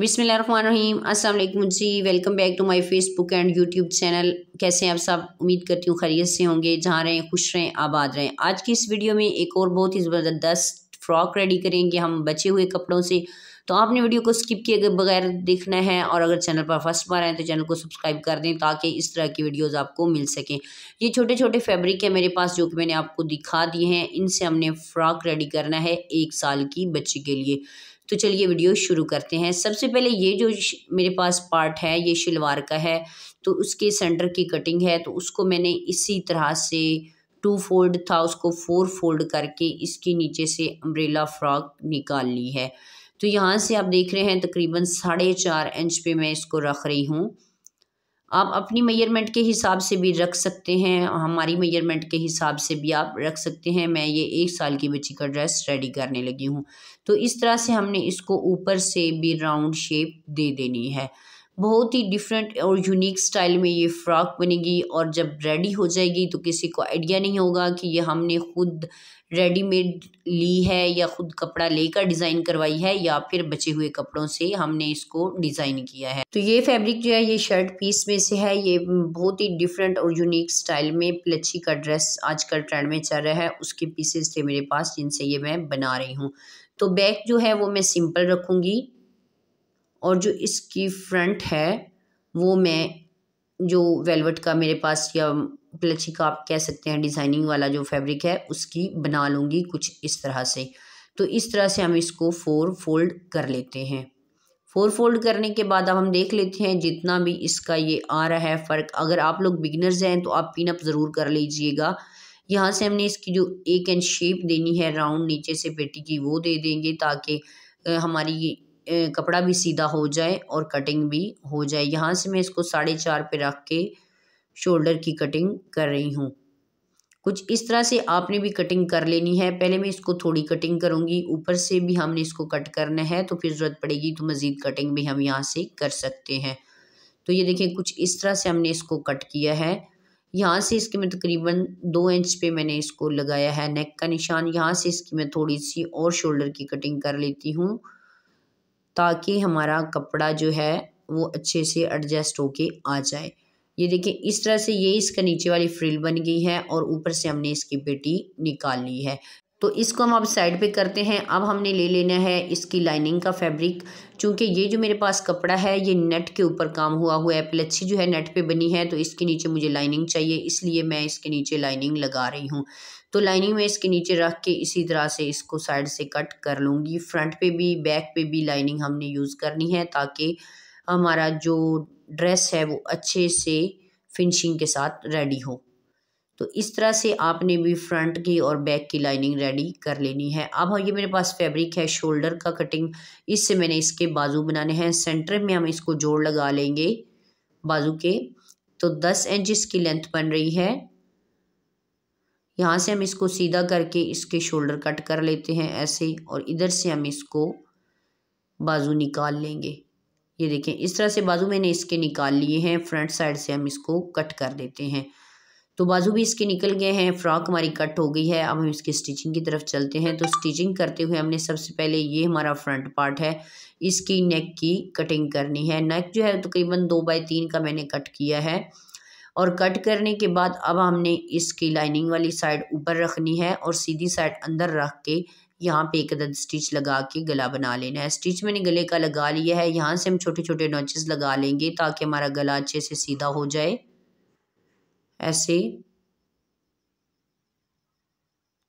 बिसमीम असल जी welcome back to my Facebook and YouTube channel कैसे हैं आप सब उम्मीद करती हूँ खैरियत से होंगे जहाँ रहें खुश रहें आबाद रहें आज की इस वीडियो में एक और बहुत ही ज़बरदस्त फ्रॉक रेडी करेंगे हम बचे हुए कपड़ों से तो आपने वीडियो को स्किप किए बगैर देखना है और अगर चैनल पर फर्स्ट बार आए तो चैनल को सब्सक्राइब कर दें ताकि इस तरह की वीडियोज़ आपको मिल सकें ये छोटे छोटे फैब्रिक है मेरे पास जो कि मैंने आपको दिखा दिए हैं इनसे हमने फ़्रॉक रेडी करना है एक साल की बच्ची के लिए तो चलिए वीडियो शुरू करते हैं सबसे पहले ये जो मेरे पास पार्ट है ये शलवार का है तो उसके सेंटर की कटिंग है तो उसको मैंने इसी तरह से टू फोल्ड था उसको फोर फोल्ड करके इसके नीचे से अम्ब्रेला फ्रॉक निकाल ली है तो यहाँ से आप देख रहे हैं तकरीबन साढ़े चार इंच पे मैं इसको रख रही हूँ आप अपनी मेजरमेंट के हिसाब से भी रख सकते हैं हमारी मेजरमेंट के हिसाब से भी आप रख सकते हैं मैं ये एक साल की बच्ची का ड्रेस रेडी करने लगी हूँ तो इस तरह से हमने इसको ऊपर से भी राउंड शेप दे देनी है बहुत ही डिफरेंट और यूनिक स्टाइल में ये फ़्रॉक बनेगी और जब रेडी हो जाएगी तो किसी को आइडिया नहीं होगा कि ये हमने खुद रेडीमेड ली है या खुद कपड़ा लेकर डिज़ाइन करवाई है या फिर बचे हुए कपड़ों से हमने इसको डिज़ाइन किया है तो ये फैब्रिक जो है ये शर्ट पीस में से है ये बहुत ही डिफरेंट और यूनिक स्टाइल में प्लच्छी का ड्रेस आजकल ट्रेंड में चल रहा है उसके पीसेस थे मेरे पास जिनसे ये मैं बना रही हूँ तो बैक जो है वो मैं सिंपल रखूँगी और जो इसकी फ्रंट है वो मैं जो वेलवेट का मेरे पास या प्लची का आप कह सकते हैं डिज़ाइनिंग वाला जो फैब्रिक है उसकी बना लूँगी कुछ इस तरह से तो इस तरह से हम इसको फोर फोल्ड कर लेते हैं फोर फोल्ड करने के बाद अब हम देख लेते हैं जितना भी इसका ये आ रहा है फ़र्क अगर आप लोग बिगनर्स हैं तो आप पिनअप ज़रूर कर लीजिएगा यहाँ से हमने इसकी जो एक एंड शेप देनी है राउंड नीचे से पेटी की वो दे देंगे ताकि हमारी कपड़ा भी सीधा हो जाए और कटिंग भी हो जाए यहाँ से मैं इसको साढ़े चार पे रख के शोल्डर की कटिंग कर रही हूँ कुछ इस तरह से आपने भी कटिंग कर लेनी है पहले मैं इसको थोड़ी कटिंग करूँगी ऊपर से भी हमने इसको कट करना है तो फिर ज़रूरत पड़ेगी तो मज़ीद कटिंग भी हम यहाँ से कर सकते हैं तो ये देखें कुछ इस तरह से हमने इसको कट किया है यहाँ से इसके मैं तकरीबन दो इंच पे मैंने इसको लगाया है नेक का निशान यहाँ से इसकी मैं थोड़ी सी और शोल्डर की कटिंग कर लेती हूँ ताकि हमारा कपड़ा जो है वो अच्छे से एडजस्ट होके आ जाए ये देखिए इस तरह से ये इसका नीचे वाली फ्रिल बन गई है और ऊपर से हमने इसकी पेटी निकाल ली है तो इसको हम अब साइड पे करते हैं अब हमने ले लेना है इसकी लाइनिंग का फैब्रिक क्योंकि ये जो मेरे पास कपड़ा है ये नेट के ऊपर काम हुआ हुआ है प्लच्छी जो है नेट पे बनी है तो इसके नीचे मुझे लाइनिंग चाहिए इसलिए मैं इसके नीचे लाइनिंग लगा रही हूँ तो लाइनिंग में इसके नीचे रख के इसी तरह से इसको साइड से कट कर लूँगी फ्रंट पर भी बैक पर भी लाइनिंग हमने यूज़ करनी है ताकि हमारा जो ड्रेस है वो अच्छे से फिनिशिंग के साथ रेडी हो तो इस तरह से आपने भी फ्रंट की और बैक की लाइनिंग रेडी कर लेनी है अब हाँ, ये मेरे पास फैब्रिक है शोल्डर का कटिंग इससे मैंने इसके बाजू बनाने हैं सेंटर में हम इसको जोड़ लगा लेंगे बाजू के तो दस इंच इसकी लेंथ बन रही है यहाँ से हम इसको सीधा करके इसके शोल्डर कट कर लेते हैं ऐसे और इधर से हम इसको बाजू निकाल लेंगे ये देखें इस तरह से बाजू मैंने इसके निकाल लिए हैं फ्रंट साइड से हम इसको कट कर देते हैं तो बाजू भी इसके निकल गए हैं फ्रॉक हमारी कट हो गई है अब हम इसकी स्टिचिंग की तरफ चलते हैं तो स्टिचिंग करते हुए हमने सबसे पहले ये हमारा फ्रंट पार्ट है इसकी नेक की कटिंग करनी है नेक जो है तकरीबन तो दो बाई तीन का मैंने कट किया है और कट करने के बाद अब हमने इसकी लाइनिंग वाली साइड ऊपर रखनी है और सीधी साइड अंदर रख के यहाँ पे एक अदद स्टिच लगा के गला बना लेना है स्टिच मैंने गले का लगा लिया है यहाँ से हम छोटे छोटे नोचेस लगा लेंगे ताकि हमारा गला अच्छे से सीधा हो जाए ऐसे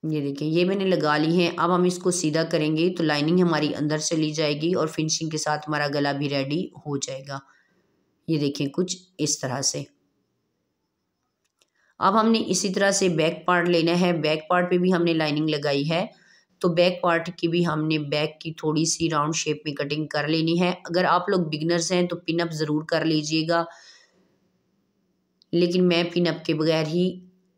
ये देखें ये मैंने लगा ली है अब हम इसको सीधा करेंगे तो लाइनिंग हमारी अंदर से ली जाएगी और फिनिशिंग के साथ हमारा गला भी रेडी हो जाएगा ये देखें कुछ इस तरह से अब हमने इसी तरह से बैक पार्ट लेना है बैक पार्ट पे भी हमने लाइनिंग लगाई है तो बैक पार्ट की भी हमने बैक की थोड़ी सी राउंड शेप में कटिंग कर लेनी है अगर आप लोग बिगनर्स हैं तो पिनअप ज़रूर कर लीजिएगा लेकिन मैं पिनअप अप के बगैर ही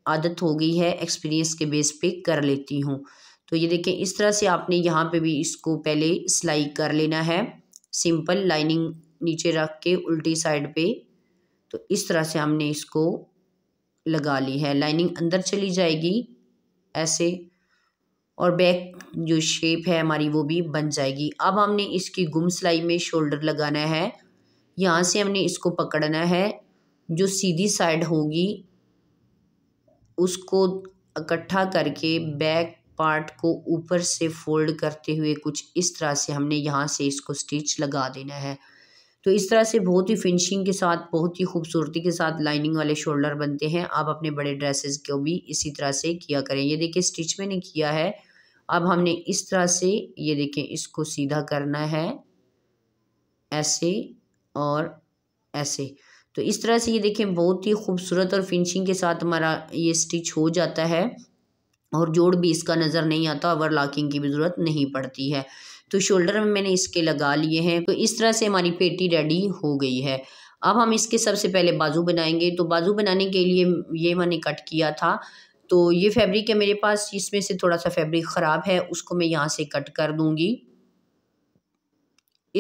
आदत हो गई है एक्सपीरियंस के बेस पे कर लेती हूँ तो ये देखें इस तरह से आपने यहाँ पे भी इसको पहले सिलाई कर लेना है सिंपल लाइनिंग नीचे रख के उल्टी साइड पे तो इस तरह से हमने इसको लगा ली है लाइनिंग अंदर चली जाएगी ऐसे और बैक जो शेप है हमारी वो भी बन जाएगी अब हमने इसकी गुम सिलाई में शोल्डर लगाना है यहाँ से हमने इसको पकड़ना है जो सीधी साइड होगी उसको इकट्ठा करके बैक पार्ट को ऊपर से फोल्ड करते हुए कुछ इस तरह से हमने यहाँ से इसको स्टिच लगा देना है तो इस तरह से बहुत ही फिनिशिंग के साथ बहुत ही खूबसूरती के साथ लाइनिंग वाले शोल्डर बनते हैं आप अपने बड़े ड्रेसेस को भी इसी तरह से किया करें ये देखिए स्टिच मैंने किया है अब हमने इस तरह से ये देखें इसको सीधा करना है ऐसे और ऐसे तो इस तरह से ये देखें बहुत ही खूबसूरत और फिनिशिंग के साथ हमारा ये स्टिच हो जाता है और जोड़ भी इसका नज़र नहीं आता ओवर लॉकिंग की भी ज़रूरत नहीं पड़ती है तो शोल्डर में मैंने इसके लगा लिए हैं तो इस तरह से हमारी पेटी रेडी हो गई है अब हम इसके सबसे पहले बाजू बनाएंगे तो बाजू बनाने के लिए ये मैंने कट किया था तो ये फैब्रिक है मेरे पास इसमें से थोड़ा सा फैब्रिक ख़राब है उसको मैं यहाँ से कट कर दूँगी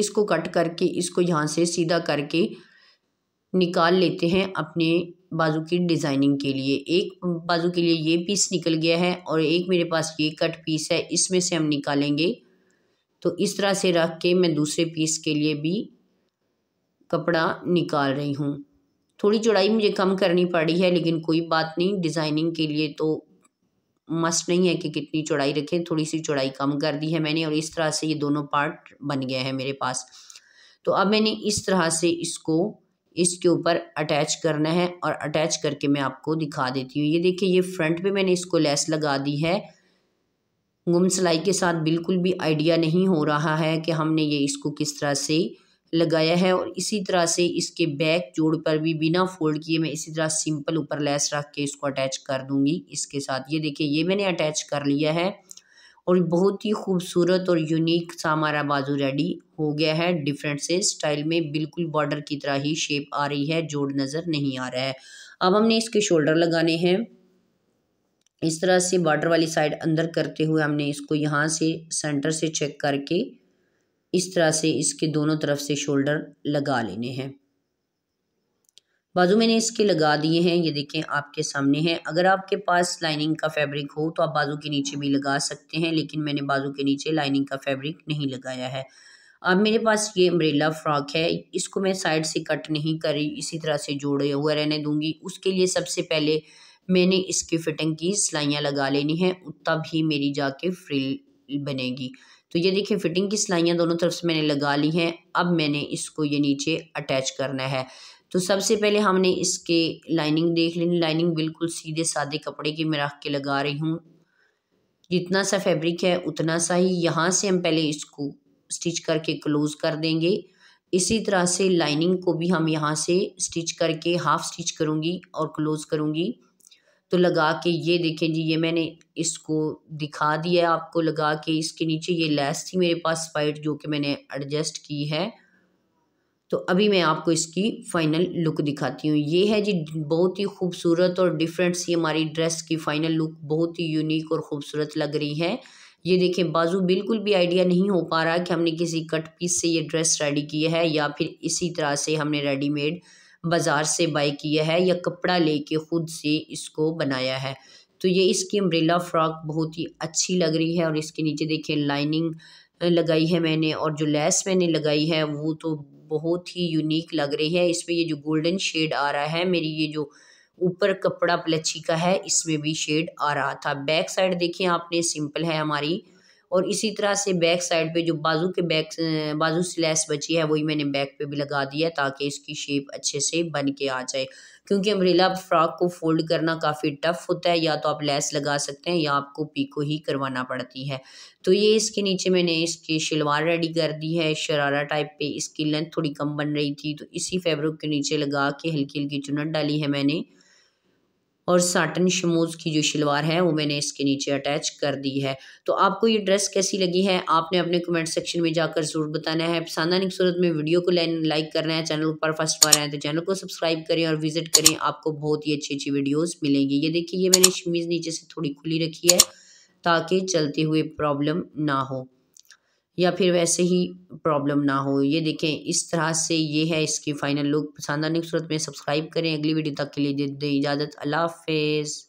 इसको कट करके इसको यहाँ से सीधा करके निकाल लेते हैं अपने बाजू की डिज़ाइनिंग के लिए एक बाजू के लिए ये पीस निकल गया है और एक मेरे पास ये कट पीस है इसमें से हम निकालेंगे तो इस तरह से रख के मैं दूसरे पीस के लिए भी कपड़ा निकाल रही हूँ थोड़ी चौड़ाई मुझे कम करनी पड़ी है लेकिन कोई बात नहीं डिज़ाइनिंग के लिए तो मस्त नहीं है कि कितनी चौड़ाई रखें थोड़ी सी चौड़ाई कम कर दी है मैंने और इस तरह से ये दोनों पार्ट बन गया है मेरे पास तो अब मैंने इस तरह से इसको इसके ऊपर अटैच करना है और अटैच करके मैं आपको दिखा देती हूँ ये देखिए ये फ्रंट पे मैंने इसको लेस लगा दी है गुम सिलाई के साथ बिल्कुल भी आइडिया नहीं हो रहा है कि हमने ये इसको किस तरह से लगाया है और इसी तरह से इसके बैक जोड़ पर भी बिना फोल्ड किए मैं इसी तरह सिंपल ऊपर लेस रख के इसको अटैच कर दूंगी इसके साथ ये देखिए ये मैंने अटैच कर लिया है और बहुत ही खूबसूरत और यूनिक सा हमारा बाजू रेडी हो गया है डिफरेंट से स्टाइल में बिल्कुल बॉर्डर की तरह ही शेप आ रही है जोड़ नज़र नहीं आ रहा है अब हमने इसके शोल्डर लगाने हैं इस तरह से बॉर्डर वाली साइड अंदर करते हुए हमने इसको यहाँ से सेंटर से चेक करके इस तरह से इसके दोनों तरफ से शोल्डर लगा लेने हैं बाजू मैंने इसके लगा दिए हैं ये देखें आपके सामने हैं अगर आपके पास लाइनिंग का फैब्रिक हो तो आप बाजू के नीचे भी लगा सकते हैं लेकिन मैंने बाजू के नीचे लाइनिंग का फैब्रिक नहीं लगाया है अब मेरे पास ये अम्ब्रेला फ्रॉक है इसको मैं साइड से कट नहीं करी इसी तरह से जोड़े हुए रहने दूंगी उसके लिए सबसे पहले मैंने इसकी फिटिंग की सिलाइयाँ लगा लेनी है तब ही मेरी जाके फ्रिल बनेगी तो ये देखिए फिटिंग की सिलाइयाँ दोनों तरफ से मैंने लगा ली हैं अब मैंने इसको ये नीचे अटैच करना है तो सबसे पहले हमने इसके लाइनिंग देख लेनी लाइनिंग बिल्कुल सीधे सादे कपड़े के मैं रख के लगा रही हूँ जितना सा फैब्रिक है उतना सा ही यहाँ से हम पहले इसको स्टिच करके क्लोज़ कर देंगे इसी तरह से लाइनिंग को भी हम यहाँ से स्टिच करके हाफ स्टिच करूँगी और क्लोज़ करूँगी तो लगा के ये देखें जी ये मैंने इसको दिखा दिया आपको लगा के इसके नीचे ये लेस थी मेरे पास स्पाइट जो कि मैंने एडजस्ट की है तो अभी मैं आपको इसकी फ़ाइनल लुक दिखाती हूँ ये है जी बहुत ही खूबसूरत और डिफरेंट सी हमारी ड्रेस की फ़ाइनल लुक बहुत ही यूनिक और ख़ूबसूरत लग रही है ये देखें बाजू बिल्कुल भी आइडिया नहीं हो पा रहा कि हमने किसी कट पीस से ये ड्रेस रेडी किया है या फिर इसी तरह से हमने रेडीमेड बाज़ार से बाई किया है या कपड़ा लेके ख़ुद से इसको बनाया है तो ये इसकी अम्ब्रेला फ़्रॉक बहुत ही अच्छी लग रही है और इसके नीचे देखिए लाइनिंग लगाई है मैंने और जो लेस मैंने लगाई है वो तो बहुत ही यूनिक लग रही है इसमें ये जो गोल्डन शेड आ रहा है मेरी ये जो ऊपर कपड़ा प्लची का है इसमें भी शेड आ रहा था बैक साइड देखिए आपने सिंपल है हमारी और इसी तरह से बैक साइड पे जो बाजू के बैक बाजू स्लैस बची है वही मैंने बैक पे भी लगा दिया ताकि इसकी शेप अच्छे से बन के आ जाए क्योंकि अम्ब्रेला फ्रॉक को फोल्ड करना काफ़ी टफ होता है या तो आप लेस लगा सकते हैं या आपको पीको ही करवाना पड़ती है तो ये इसके नीचे मैंने इसकी शलवार रेडी कर दी है शरारा टाइप पे इसकी लेंथ थोड़ी कम बन रही थी तो इसी फेब्रिक के नीचे लगा के हल्की हल्की चुनट डाली है मैंने और साटन शमूज़ की जो शलवार है वो मैंने इसके नीचे अटैच कर दी है तो आपको ये ड्रेस कैसी लगी है आपने अपने कमेंट सेक्शन में जाकर ज़रूर बताना है पसंद आने की सूरत में वीडियो को लाइक करना है चैनल पर फर्स्ट बार आए तो चैनल को सब्सक्राइब करें और विजिट करें आपको बहुत ही अच्छी अच्छी वीडियोज़ मिलेंगी ये देखिए ये मैंने शमीज़ नीचे से थोड़ी खुली रखी है ताकि चलते हुए प्रॉब्लम ना हो या फिर वैसे ही प्रॉब्लम ना हो ये देखें इस तरह से ये है इसकी फाइनल लुक पसंद आने की सूरत में सब्सक्राइब करें अगली वीडियो तक के लिए दे इजाज़त अल्लाह हाफिज़